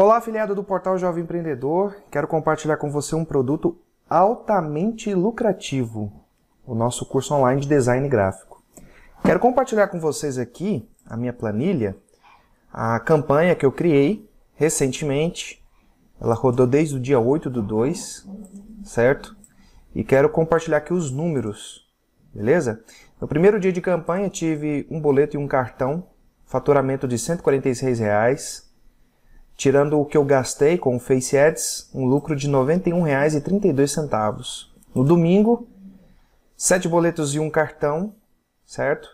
Olá, afiliado do portal Jovem Empreendedor. Quero compartilhar com você um produto altamente lucrativo, o nosso curso online de design gráfico. Quero compartilhar com vocês aqui a minha planilha, a campanha que eu criei recentemente. Ela rodou desde o dia 8 do 2, certo? E quero compartilhar aqui os números, beleza? No primeiro dia de campanha tive um boleto e um cartão, faturamento de R$ 146. Reais, tirando o que eu gastei com o Face Ads, um lucro de R$ 91,32. No domingo, sete boletos e um cartão, certo?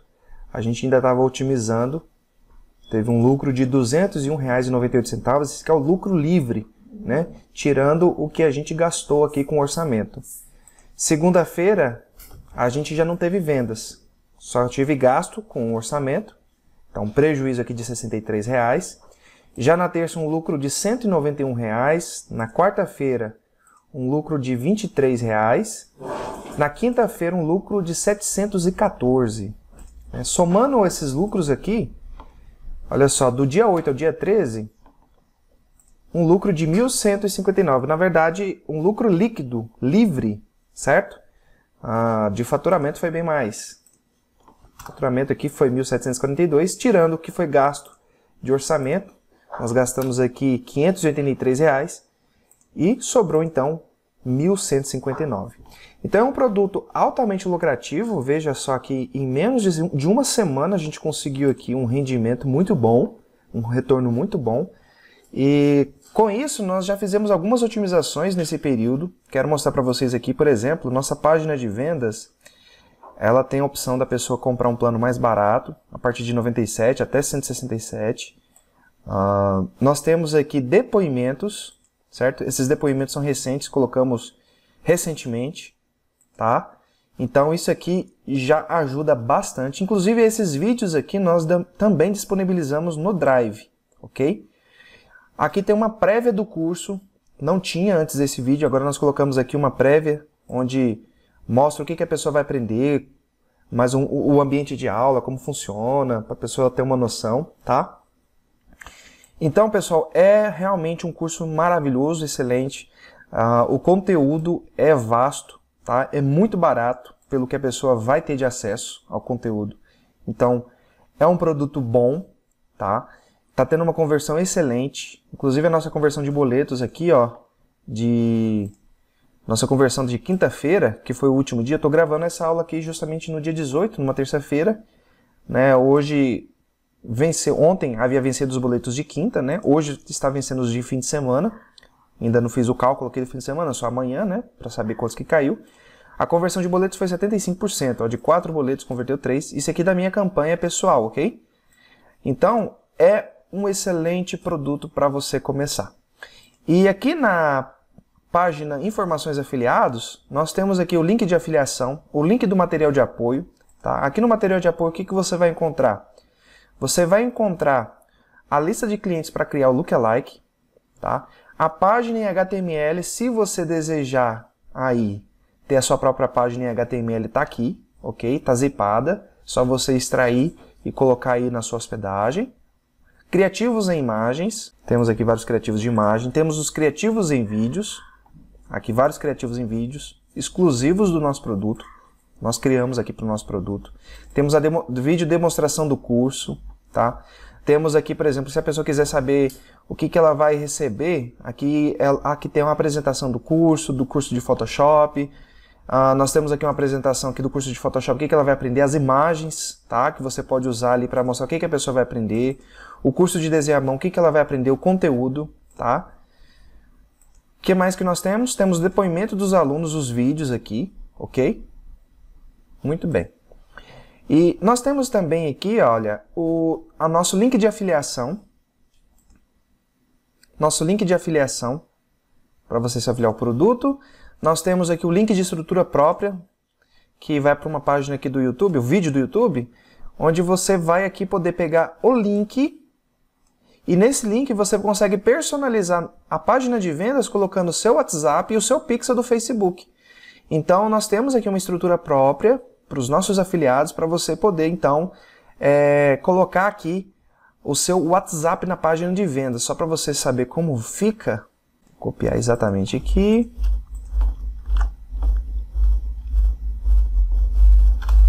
A gente ainda estava otimizando. Teve um lucro de R$ 201,98, esse que é o lucro livre, né? Tirando o que a gente gastou aqui com o orçamento. Segunda-feira, a gente já não teve vendas. Só tive gasto com o orçamento, então prejuízo aqui de R$ 63,00 já na terça, um lucro de R$ 191,00. Reais. Na quarta-feira, um lucro de R$ 23,00. Reais. Na quinta-feira, um lucro de R$ 714,00. Né, somando esses lucros aqui, olha só, do dia 8 ao dia 13, um lucro de 1.159,00. Na verdade, um lucro líquido, livre, certo? Ah, de faturamento foi bem mais. O faturamento aqui foi 1.742,00, tirando o que foi gasto de orçamento, nós gastamos aqui 583 reais e sobrou então 1.159. Então é um produto altamente lucrativo, veja só que em menos de uma semana a gente conseguiu aqui um rendimento muito bom, um retorno muito bom. E com isso nós já fizemos algumas otimizações nesse período. Quero mostrar para vocês aqui, por exemplo, nossa página de vendas, ela tem a opção da pessoa comprar um plano mais barato, a partir de 97 até 167 Uh, nós temos aqui depoimentos, certo? Esses depoimentos são recentes, colocamos recentemente, tá? Então isso aqui já ajuda bastante. Inclusive esses vídeos aqui nós também disponibilizamos no Drive, ok? Aqui tem uma prévia do curso, não tinha antes desse vídeo, agora nós colocamos aqui uma prévia, onde mostra o que, que a pessoa vai aprender, mas um, o ambiente de aula, como funciona, para a pessoa ter uma noção, tá? Então, pessoal, é realmente um curso maravilhoso, excelente. Uh, o conteúdo é vasto, tá? É muito barato pelo que a pessoa vai ter de acesso ao conteúdo. Então, é um produto bom, tá? Tá tendo uma conversão excelente. Inclusive a nossa conversão de boletos aqui, ó, de nossa conversão de quinta-feira, que foi o último dia, estou gravando essa aula aqui justamente no dia 18, numa terça-feira. Né? Hoje venceu ontem havia vencido os boletos de quinta, né? Hoje está vencendo os de fim de semana. Ainda não fiz o cálculo aqui do fim de semana, só amanhã, né, para saber quantos que caiu. A conversão de boletos foi 75%, ó, de quatro boletos converteu três. Isso aqui da minha campanha pessoal, OK? Então, é um excelente produto para você começar. E aqui na página Informações Afiliados, nós temos aqui o link de afiliação, o link do material de apoio. Tá? Aqui no material de apoio, o que, que você vai encontrar? Você vai encontrar a lista de clientes para criar o lookalike, tá? A página em HTML, se você desejar aí ter a sua própria página em HTML, tá aqui, ok? Tá zipada, só você extrair e colocar aí na sua hospedagem. Criativos em imagens, temos aqui vários criativos de imagem, temos os criativos em vídeos, aqui vários criativos em vídeos, exclusivos do nosso produto, nós criamos aqui para o nosso produto. Temos a demo, vídeo demonstração do curso, tá? Temos aqui, por exemplo, se a pessoa quiser saber o que, que ela vai receber, aqui, ela, é, aqui tem uma apresentação do curso, do curso de Photoshop. Ah, nós temos aqui uma apresentação aqui do curso de Photoshop, o que, que ela vai aprender, as imagens, tá? Que você pode usar ali para mostrar o que, que a pessoa vai aprender. O curso de desenho à mão, o que, que ela vai aprender, o conteúdo, tá? O que mais que nós temos? Temos depoimento dos alunos, os vídeos aqui, ok? Muito bem. E nós temos também aqui, olha, o, o nosso link de afiliação. Nosso link de afiliação, para você se afiliar ao produto. Nós temos aqui o link de estrutura própria, que vai para uma página aqui do YouTube, o vídeo do YouTube, onde você vai aqui poder pegar o link e nesse link você consegue personalizar a página de vendas colocando o seu WhatsApp e o seu pixel do Facebook. Então nós temos aqui uma estrutura própria para os nossos afiliados, para você poder então é, colocar aqui o seu WhatsApp na página de venda, só para você saber como fica. Vou copiar exatamente aqui.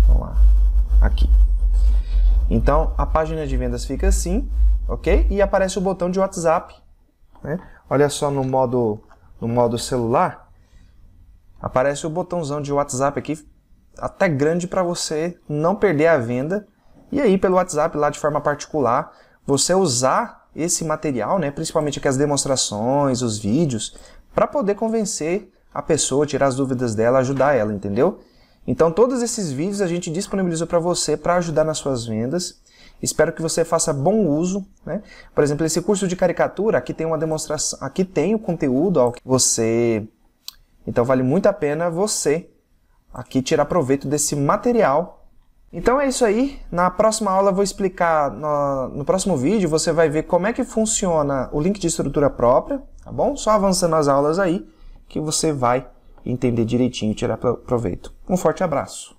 Vamos lá, aqui. Então a página de vendas fica assim, ok? E aparece o botão de WhatsApp. Né? Olha só no modo no modo celular, aparece o botãozão de WhatsApp aqui até grande para você não perder a venda. E aí, pelo WhatsApp, lá de forma particular, você usar esse material, né, principalmente aqui as demonstrações, os vídeos, para poder convencer a pessoa, tirar as dúvidas dela, ajudar ela, entendeu? Então, todos esses vídeos a gente disponibilizou para você para ajudar nas suas vendas. Espero que você faça bom uso, né? Por exemplo, esse curso de caricatura, aqui tem uma demonstração, aqui tem o conteúdo ao que você... Então, vale muito a pena você aqui tirar proveito desse material. Então é isso aí. Na próxima aula vou explicar, no, no, próximo vídeo você vai ver como é que funciona o link de estrutura própria, tá bom? Só avançando as aulas aí que você vai entender direitinho e tirar proveito. Um forte abraço.